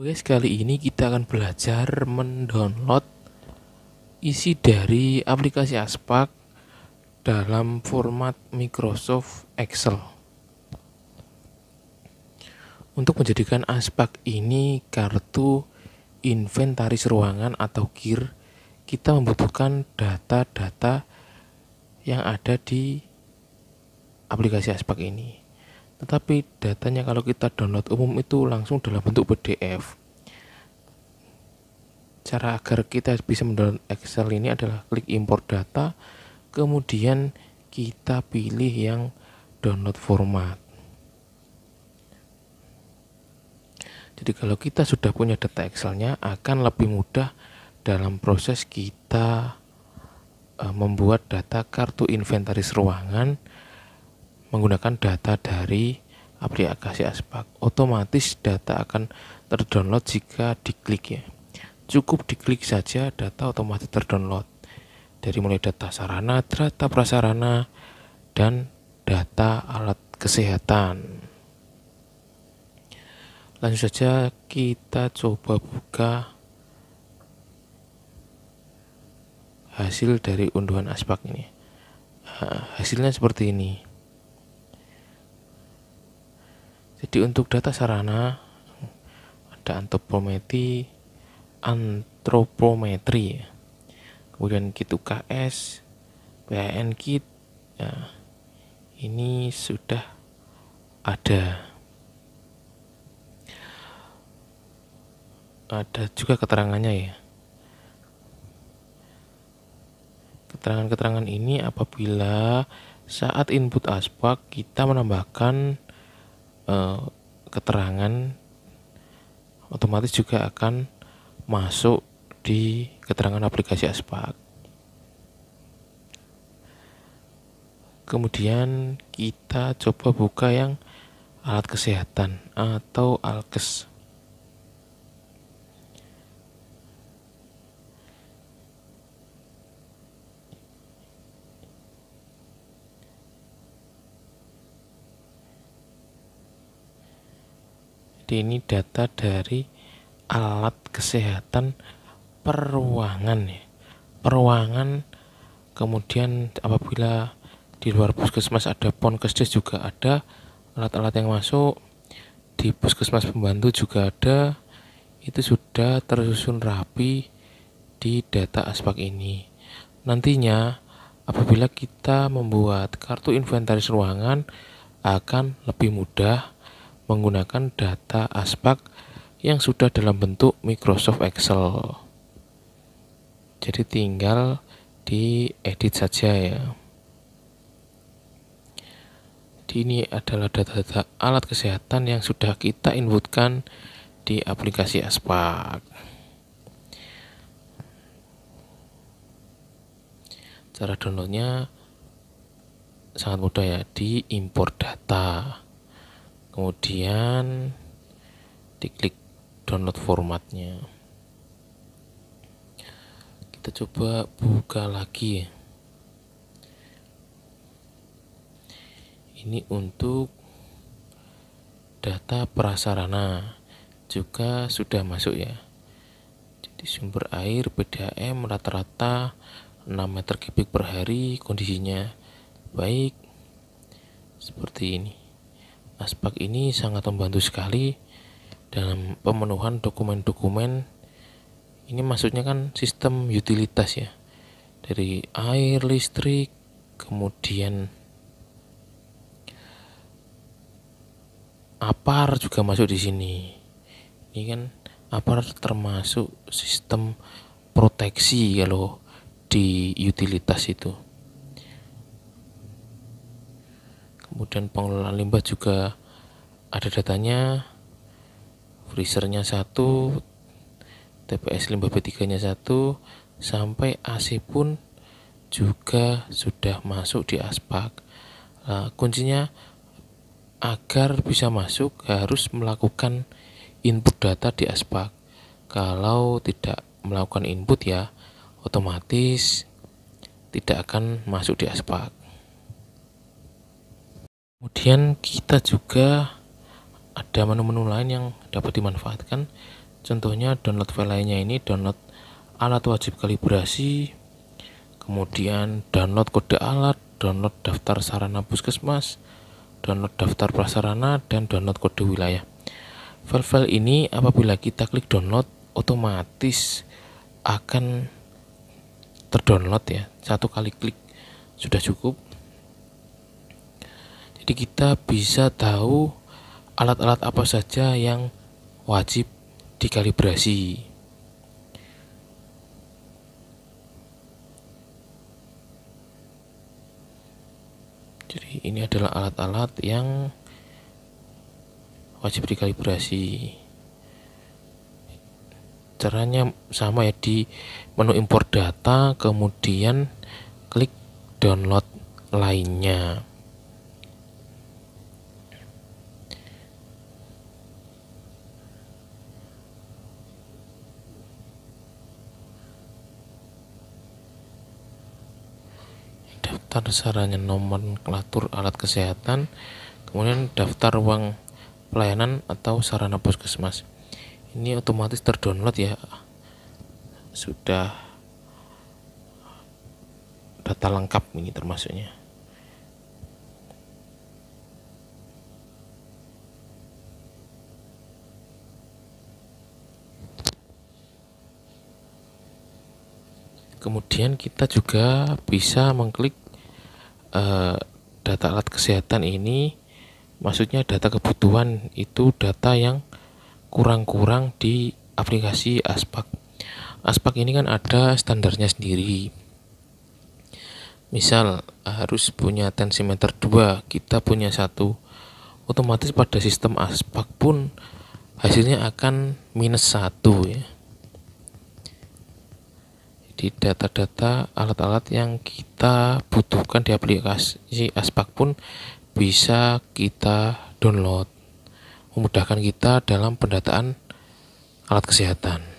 Oke, oh ya, sekali ini kita akan belajar mendownload isi dari aplikasi Aspak dalam format Microsoft Excel. Untuk menjadikan Aspak ini kartu inventaris ruangan atau gear, kita membutuhkan data-data yang ada di aplikasi Aspak ini. Tetapi datanya kalau kita download umum itu langsung dalam bentuk PDF. Cara agar kita bisa mendownload Excel ini adalah klik import data, kemudian kita pilih yang download format. Jadi kalau kita sudah punya data Excelnya akan lebih mudah dalam proses kita eh, membuat data kartu inventaris ruangan menggunakan data dari aplikasi Aspak. Otomatis data akan terdownload jika diklik ya. Cukup diklik saja data otomatis terdownload. Dari mulai data sarana, data prasarana, dan data alat kesehatan. Langsung saja kita coba buka hasil dari unduhan Aspak ini. Eh, hasilnya seperti ini. Jadi untuk data sarana ada antropometri, antropometri, kemudian kit UKS, PAN kit, ya, ini sudah ada. Ada juga keterangannya ya. Keterangan-keterangan ini apabila saat input aspek kita menambahkan Eh, keterangan otomatis juga akan masuk di keterangan aplikasi Aspak. Kemudian kita coba buka yang alat kesehatan atau alkes. Jadi ini data dari alat kesehatan peruangan ya. Peruangan kemudian apabila di luar puskesmas ada ponkesdes juga ada alat-alat yang masuk di puskesmas pembantu juga ada itu sudah tersusun rapi di data aspek ini nantinya apabila kita membuat kartu inventaris ruangan akan lebih mudah menggunakan data aspek yang sudah dalam bentuk Microsoft Excel. Jadi tinggal diedit saja ya. Jadi ini adalah data-data alat kesehatan yang sudah kita inputkan di aplikasi Aspak. Cara downloadnya sangat mudah ya, di import data kemudian diklik download formatnya kita coba buka lagi ini untuk data prasarana juga sudah masuk ya jadi sumber air PDAM rata-rata 6 meter kubik per hari kondisinya baik seperti ini Aspek ini sangat membantu sekali dalam pemenuhan dokumen-dokumen. Ini maksudnya kan sistem utilitas ya. Dari air, listrik, kemudian APAR juga masuk di sini. Ini kan APAR termasuk sistem proteksi kalau di utilitas itu. Kemudian pengelolaan limbah juga ada datanya freezernya satu TPS limbah B3 nya satu sampai AC pun juga sudah masuk di aspak nah, kuncinya agar bisa masuk harus melakukan input data di aspak kalau tidak melakukan input ya otomatis tidak akan masuk di aspak kemudian kita juga ada menu-menu lain yang dapat dimanfaatkan contohnya download file lainnya ini download alat wajib kalibrasi kemudian download kode alat download daftar sarana puskesmas download daftar prasarana dan download kode wilayah file-file ini apabila kita klik download otomatis akan terdownload ya satu kali klik sudah cukup jadi kita bisa tahu alat-alat apa saja yang wajib dikalibrasi. Jadi ini adalah alat-alat yang wajib dikalibrasi. Caranya sama ya di menu import data kemudian klik download lainnya. Daftar sarannya nomor klatur alat kesehatan, kemudian daftar ruang pelayanan atau sarana puskesmas. Ini otomatis terdownload ya. Sudah data lengkap ini termasuknya. kemudian kita juga bisa mengklik Eh, data alat kesehatan ini maksudnya data kebutuhan itu data yang kurang-kurang di aplikasi Aspak. Aspak ini kan ada standarnya sendiri. Misal harus punya tensimeter 2, kita punya satu. Otomatis pada sistem Aspak pun hasilnya akan minus satu ya di data-data alat-alat yang kita butuhkan di aplikasi Aspak pun bisa kita download memudahkan kita dalam pendataan alat kesehatan